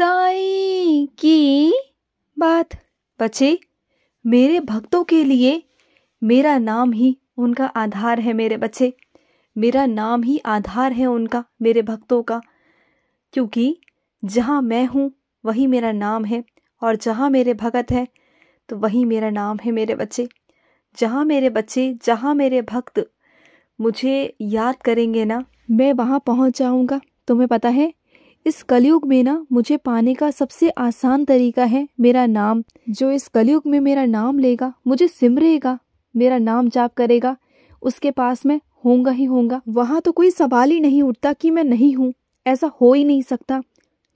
साई की बात बचे मेरे भक्तों के लिए मेरा नाम ही उनका आधार है मेरे बच्चे मेरा नाम ही आधार है उनका मेरे भक्तों का क्योंकि जहाँ मैं हूँ वही मेरा नाम है और जहाँ मेरे भगत हैं तो वही मेरा नाम है मेरे बच्चे जहाँ मेरे बच्चे जहाँ मेरे भक्त मुझे याद करेंगे ना मैं वहाँ पहुँच जाऊँगा तुम्हें पता है इस कलयुग में ना मुझे पाने का सबसे आसान तरीका है मेरा नाम जो इस कलयुग में मेरा नाम लेगा मुझे सिमरेगा मेरा नाम जाप करेगा उसके पास मैं होऊंगा ही होऊंगा वहाँ तो कोई सवाल ही नहीं उठता कि मैं नहीं हूँ ऐसा हो ही नहीं सकता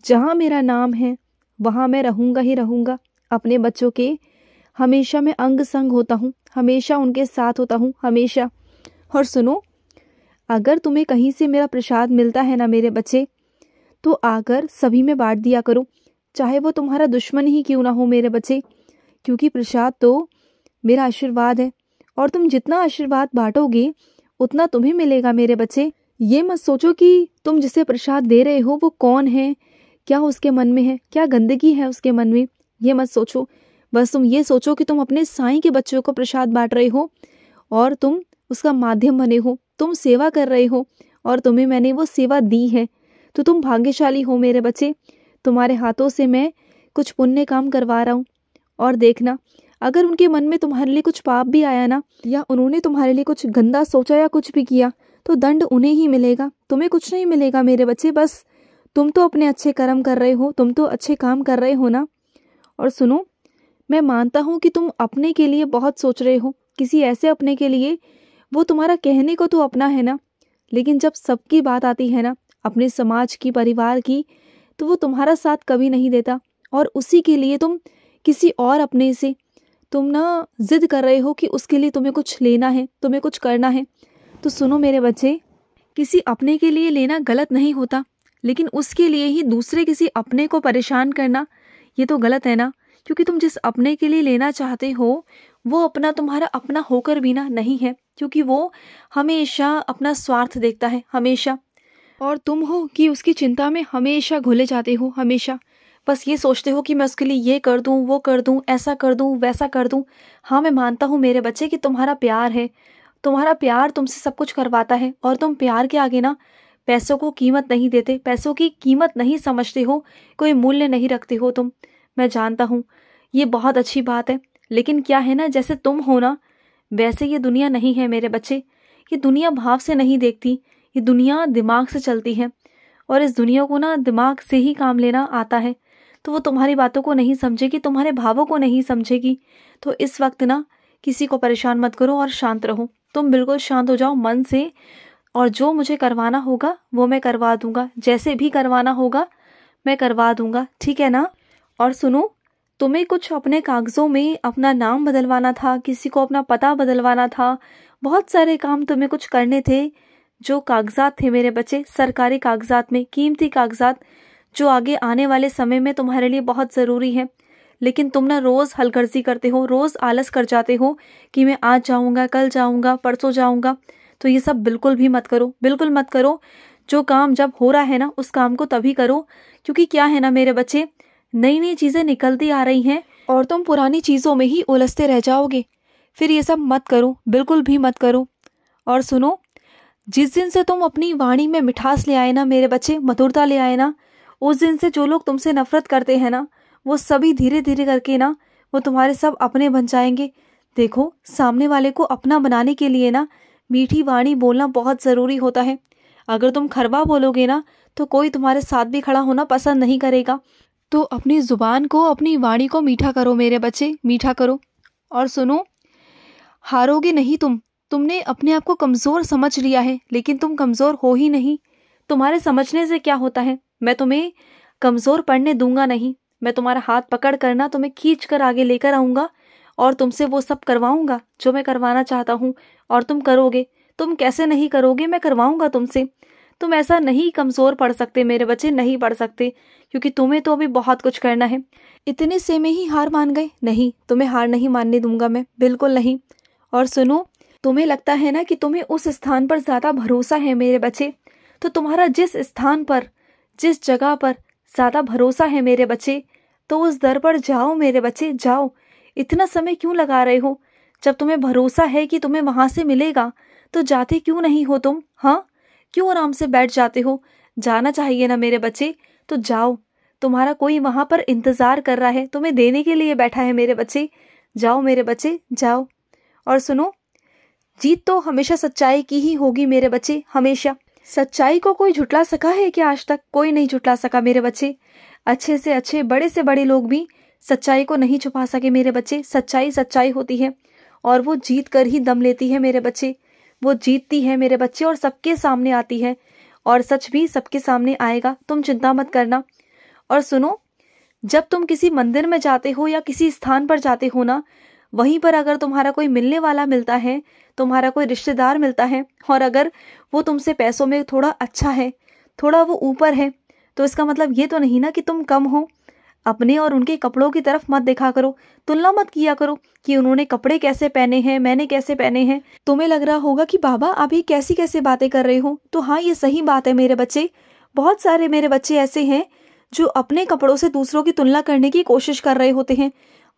जहाँ मेरा नाम है वहाँ मैं रहूँगा ही रहूँगा अपने बच्चों के हमेशा मैं अंग संग होता हूँ हमेशा उनके साथ होता हूँ हमेशा और सुनो अगर तुम्हें कहीं से मेरा प्रसाद मिलता है ना मेरे बच्चे तो आकर सभी में बांट दिया करो चाहे वो तुम्हारा दुश्मन ही क्यों ना हो मेरे बच्चे क्योंकि प्रसाद तो मेरा आशीर्वाद है और तुम जितना आशीर्वाद बांटोगे उतना तुम्हें मिलेगा मेरे बच्चे ये मत सोचो कि तुम जिसे प्रसाद दे रहे हो वो कौन है क्या उसके मन में है क्या गंदगी है उसके मन में ये मत सोचो बस तुम ये सोचो कि तुम अपने साई के बच्चों को प्रसाद बांट रहे हो और तुम उसका माध्यम बने हो तुम सेवा कर रहे हो और तुम्हें मैंने वो सेवा दी है तो तुम भाग्यशाली हो मेरे बच्चे तुम्हारे हाथों से मैं कुछ पुण्य काम करवा रहा हूँ और देखना अगर उनके मन में तुम्हारे लिए कुछ पाप भी आया ना या उन्होंने तुम्हारे लिए कुछ गंदा सोचा या कुछ भी किया तो दंड उन्हें ही मिलेगा तुम्हें कुछ नहीं मिलेगा मेरे बच्चे बस तुम तो अपने अच्छे कर्म कर रहे हो तुम तो अच्छे काम कर रहे हो ना और सुनो मैं मानता हूँ कि तुम अपने के लिए बहुत सोच रहे हो किसी ऐसे अपने के लिए वो तुम्हारा कहने को तो अपना है ना लेकिन जब सबकी बात आती है ना अपने समाज की परिवार की तो वो तुम्हारा साथ कभी नहीं देता और उसी के लिए तुम किसी और अपने से तुम ना जिद कर रहे हो कि उसके लिए तुम्हें कुछ लेना है तुम्हें कुछ करना है तो सुनो मेरे बच्चे किसी अपने के लिए लेना गलत नहीं होता लेकिन उसके लिए ही दूसरे किसी अपने को परेशान करना ये तो गलत है ना क्योंकि तुम जिस अपने के लिए लेना चाहते हो वो अपना तुम्हारा अपना होकर भी ना नहीं है क्योंकि वो हमेशा अपना स्वार्थ देखता है हमेशा और तुम हो कि उसकी चिंता में हमेशा घुले जाते हो हमेशा बस ये सोचते हो कि मैं उसके लिए ये कर दूँ वो कर दूँ ऐसा कर दूँ वैसा कर दूँ हाँ मैं मानता हूँ मेरे बच्चे कि तुम्हारा प्यार है तुम्हारा प्यार तुमसे सब कुछ करवाता है और तुम प्यार के आगे ना पैसों को कीमत नहीं देते पैसों की कीमत नहीं समझते हो कोई मूल्य नहीं रखते हो तुम मैं जानता हूँ ये बहुत अच्छी बात है लेकिन क्या है ना जैसे तुम हो ना वैसे ये दुनिया नहीं है मेरे बच्चे ये दुनिया भाव से नहीं देखती ये दुनिया दिमाग से चलती है और इस दुनिया को ना दिमाग से ही काम लेना आता है तो वो तुम्हारी बातों को नहीं समझेगी तुम्हारे भावों को नहीं समझेगी तो इस वक्त ना किसी को परेशान मत करो और शांत रहो तुम बिल्कुल शांत हो जाओ मन से और जो मुझे करवाना होगा वो मैं करवा दूंगा जैसे भी करवाना होगा मैं करवा दूंगा ठीक है ना और सुनो तुम्हें कुछ अपने कागज़ों में अपना नाम बदलवाना था किसी को अपना पता बदलवाना था बहुत सारे काम तुम्हें कुछ करने थे जो कागजात थे मेरे बच्चे सरकारी कागजात में कीमती कागजात जो आगे आने वाले समय में तुम्हारे लिए बहुत ज़रूरी है लेकिन तुम ना रोज़ हलगर्जी करते हो रोज़ आलस कर जाते हो कि मैं आज जाऊँगा कल जाऊंगा परसों जाऊँगा तो ये सब बिल्कुल भी मत करो बिल्कुल मत करो जो काम जब हो रहा है ना उस काम को तभी करो क्योंकि क्या है ना मेरे बच्चे नई नई चीज़ें निकलती आ रही हैं और तुम पुरानी चीज़ों में ही उलझते रह जाओगे फिर ये सब मत करो बिल्कुल भी मत करो और सुनो जिस दिन से तुम अपनी वाणी में मिठास ले आए ना मेरे बच्चे मधुरता ले आए ना उस दिन से जो लोग तुमसे नफरत करते हैं ना वो सभी धीरे धीरे करके ना वो तुम्हारे सब अपने बन जाएंगे देखो सामने वाले को अपना बनाने के लिए ना मीठी वाणी बोलना बहुत ज़रूरी होता है अगर तुम खरवा बोलोगे ना तो कोई तुम्हारे साथ भी खड़ा होना पसंद नहीं करेगा तो अपनी ज़ुबान को अपनी वाणी को मीठा करो मेरे बच्चे मीठा करो और सुनो हारोगे नहीं तुम तुमने अपने आप को कमज़ोर समझ लिया है लेकिन तुम कमज़ोर हो ही नहीं तुम्हारे समझने से क्या होता है मैं तुम्हें कमज़ोर पढ़ने दूंगा नहीं मैं तुम्हारा हाथ पकड़ कर ना तुम्हें खींच कर आगे लेकर आऊंगा और तुमसे वो सब करवाऊँगा जो मैं करवाना चाहता हूँ और तुम करोगे तुम कैसे नहीं करोगे मैं करवाऊंगा तुमसे तुम ऐसा नहीं कमज़ोर पढ़ सकते मेरे बच्चे नहीं पढ़ सकते क्योंकि तुम्हें तो अभी बहुत कुछ करना है इतने से में ही हार मान गए नहीं तुम्हें हार नहीं मानने दूंगा मैं बिल्कुल नहीं और सुनो तुम्हें लगता है ना कि तुम्हें उस स्थान पर ज़्यादा भरोसा है मेरे बच्चे तो तुम्हारा जिस स्थान पर जिस जगह पर ज़्यादा भरोसा है मेरे बच्चे तो उस दर पर जाओ मेरे बच्चे जाओ इतना समय क्यों लगा रहे हो जब तुम्हें भरोसा है कि तुम्हें वहां से मिलेगा तो जाते क्यों नहीं हो तुम हाँ क्यों आराम से बैठ जाते हो जाना चाहिए ना मेरे बच्चे तो जाओ तुम्हारा कोई वहां पर इंतज़ार कर रहा है तुम्हें देने के लिए बैठा है मेरे बच्चे जाओ मेरे बच्चे जाओ और सुनो जीत तो हमेशा सच्चाई की ही होगी मेरे बच्चे हमेशा सच्चाई को कोई झुटला सका है क्या आज तक कोई नहीं झुटला सका मेरे बच्चे अच्छे से अच्छे बड़े से बड़े लोग भी सच्चाई को नहीं छुपा सके मेरे बच्चे सच्चाई सच्चाई होती है और वो जीत कर ही दम लेती है मेरे बच्चे वो जीतती है मेरे बच्चे और सबके सामने आती है और सच भी सबके सामने आएगा तुम चिंता मत करना और सुनो जब तुम किसी मंदिर में जाते हो या किसी स्थान पर जाते हो ना वहीं पर अगर तुम्हारा कोई मिलने वाला मिलता है तुम्हारा कोई रिश्तेदार मिलता है और अगर वो तुमसे पैसों में थोड़ा अच्छा है थोड़ा वो ऊपर है तो इसका मतलब ये तो नहीं ना कि तुम कम हो अपने और उनके कपड़ों की तरफ मत देखा करो तुलना मत किया करो कि उन्होंने कपड़े कैसे पहने हैं मैंने कैसे पहने हैं तुम्हें लग रहा होगा कि बाबा आप ये कैसी कैसे बातें कर रहे हो तो हाँ ये सही बात है मेरे बच्चे बहुत सारे मेरे बच्चे ऐसे हैं जो अपने कपड़ों से दूसरों की तुलना करने की कोशिश कर रहे होते हैं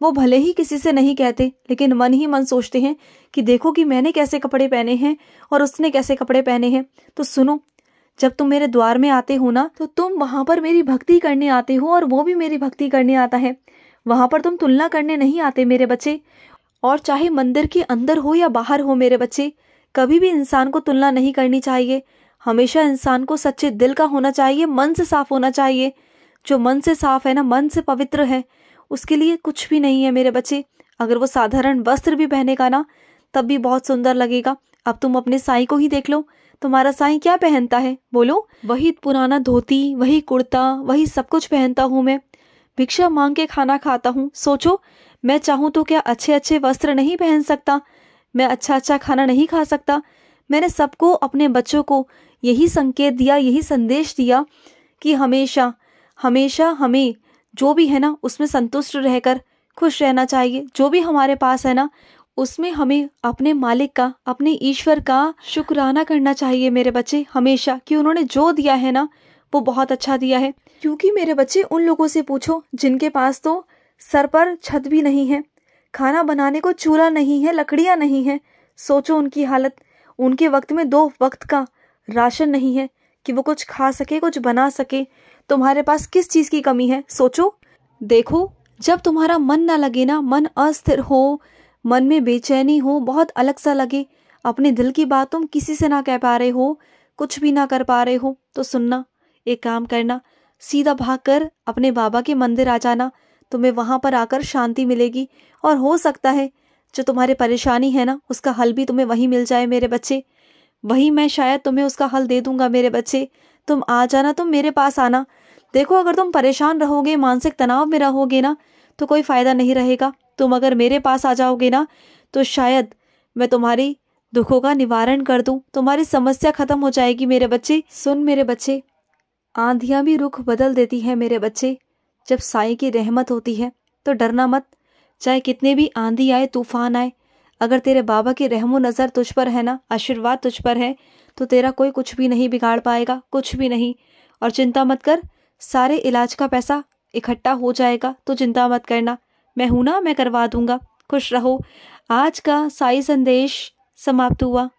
वो भले ही किसी से नहीं कहते लेकिन मन ही मन सोचते हैं कि देखो कि मैंने कैसे कपड़े पहने हैं और उसने कैसे कपड़े पहने हैं तो सुनो जब तुम मेरे द्वार में आते हो ना तो तुम वहां पर मेरी भक्ति करने आते हो और वो भी मेरी भक्ति करने आता है वहां पर तुम तुलना करने नहीं आते मेरे बच्चे और चाहे मंदिर के अंदर हो या बाहर हो मेरे बच्चे कभी भी इंसान को तुलना नहीं करनी चाहिए हमेशा इंसान को सच्चे दिल का होना चाहिए मन से साफ होना चाहिए जो मन से साफ है ना मन से पवित्र है उसके लिए कुछ भी नहीं है मेरे बच्चे अगर वो साधारण वस्त्र भी पहनेगा ना तब भी बहुत सुंदर लगेगा अब तुम अपने साई को ही देख लो तुम्हारा साई क्या पहनता है बोलो वही पुराना धोती वही कुर्ता वही सब कुछ पहनता हूँ मैं भिक्षा मांग के खाना खाता हूँ सोचो मैं चाहूँ तो क्या अच्छे अच्छे वस्त्र नहीं पहन सकता मैं अच्छा अच्छा खाना नहीं खा सकता मैंने सबको अपने बच्चों को यही संकेत दिया यही संदेश दिया कि हमेशा हमेशा हमें जो भी है ना उसमें संतुष्ट रहकर खुश रहना चाहिए जो भी हमारे पास है ना उसमें हमें अपने मालिक का अपने ईश्वर का शुक्राना करना चाहिए मेरे बच्चे हमेशा कि उन्होंने जो दिया है ना वो बहुत अच्छा दिया है क्योंकि मेरे बच्चे उन लोगों से पूछो जिनके पास तो सर पर छत भी नहीं है खाना बनाने को चूल्हा नहीं है लकड़ियाँ नहीं है सोचो उनकी हालत उनके वक्त में दो वक्त का राशन नहीं है कि वो कुछ खा सके कुछ बना सके तुम्हारे पास किस चीज़ की कमी है सोचो देखो जब तुम्हारा मन ना लगे ना मन अस्थिर हो मन में बेचैनी हो बहुत अलग सा लगे अपने दिल की बात तुम किसी से ना कह पा रहे हो कुछ भी ना कर पा रहे हो तो सुनना एक काम करना सीधा भाग कर अपने बाबा के मंदिर आ जाना तुम्हें वहां पर आकर शांति मिलेगी और हो सकता है जो तुम्हारे परेशानी है ना उसका हल भी तुम्हें वहीं मिल जाए मेरे बच्चे वहीं मैं शायद तुम्हें उसका हल दे दूंगा मेरे बच्चे तुम आ जाना तुम मेरे पास आना देखो अगर तुम परेशान रहोगे मानसिक तनाव में रहोगे ना तो कोई फ़ायदा नहीं रहेगा तुम अगर मेरे पास आ जाओगे ना तो शायद मैं तुम्हारी दुखों का निवारण कर दूँ तुम्हारी समस्या ख़त्म हो जाएगी मेरे बच्चे सुन मेरे बच्चे आंधियाँ भी रुख बदल देती हैं मेरे बच्चे जब साई की रहमत होती है तो डरना मत चाहे कितने भी आंधी आए तूफान आए अगर तेरे बाबा की रहमो नज़र तुझ पर है ना आशीर्वाद तुझ पर है तो तेरा कोई कुछ भी नहीं बिगाड़ पाएगा कुछ भी नहीं और चिंता मत कर सारे इलाज का पैसा इकट्ठा हो जाएगा तो चिंता मत करना मैं हूं ना मैं करवा दूंगा खुश रहो आज का साई संदेश समाप्त हुआ